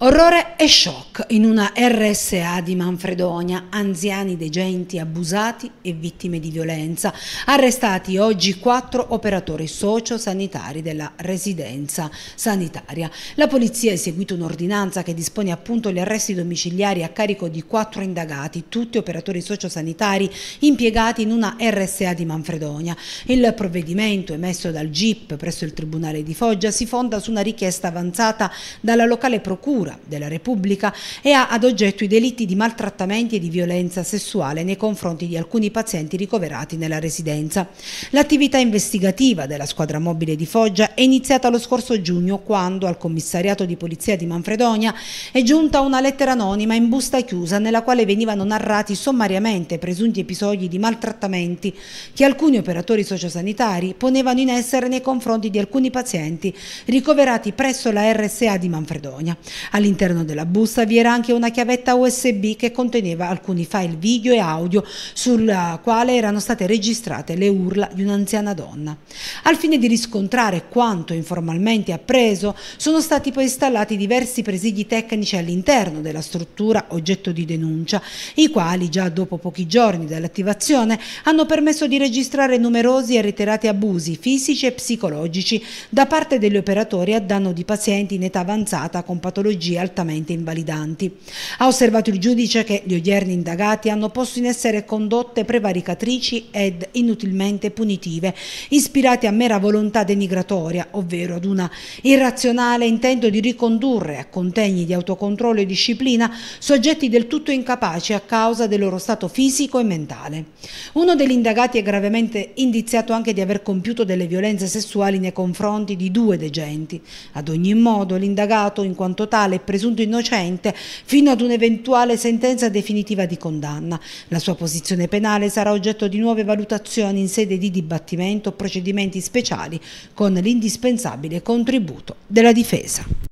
Orrore e shock in una RSA di Manfredonia, anziani degenti abusati e vittime di violenza, arrestati oggi quattro operatori sociosanitari della residenza sanitaria. La polizia ha eseguito un'ordinanza che dispone appunto gli arresti domiciliari a carico di quattro indagati, tutti operatori sociosanitari impiegati in una RSA di Manfredonia. Il provvedimento emesso dal GIP presso il Tribunale di Foggia si fonda su una richiesta avanzata dalla locale procura procura della Repubblica e ha ad oggetto i delitti di maltrattamenti e di violenza sessuale nei confronti di alcuni pazienti ricoverati nella residenza. L'attività investigativa della squadra mobile di Foggia è iniziata lo scorso giugno quando al commissariato di polizia di Manfredonia è giunta una lettera anonima in busta chiusa nella quale venivano narrati sommariamente presunti episodi di maltrattamenti che alcuni operatori sociosanitari ponevano in essere nei confronti di alcuni pazienti ricoverati presso la RSA di Manfredonia. All'interno della busta vi era anche una chiavetta USB che conteneva alcuni file video e audio sulla eh, quale erano state registrate le urla di un'anziana donna. Al fine di riscontrare quanto informalmente appreso, sono stati poi installati diversi presidi tecnici all'interno della struttura oggetto di denuncia, i quali già dopo pochi giorni dall'attivazione hanno permesso di registrare numerosi e reiterati abusi fisici e psicologici da parte degli operatori a danno di pazienti in età avanzata con patologie strategie altamente invalidanti. Ha osservato il giudice che gli odierni indagati hanno posto in essere condotte prevaricatrici ed inutilmente punitive, ispirate a mera volontà denigratoria, ovvero ad una irrazionale intento di ricondurre a contegni di autocontrollo e disciplina soggetti del tutto incapaci a causa del loro stato fisico e mentale. Uno degli indagati è gravemente indiziato anche di aver compiuto delle violenze sessuali nei confronti di due degenti. Ad ogni modo l'indagato in quanto tale e presunto innocente fino ad un'eventuale sentenza definitiva di condanna. La sua posizione penale sarà oggetto di nuove valutazioni in sede di dibattimento o procedimenti speciali con l'indispensabile contributo della difesa.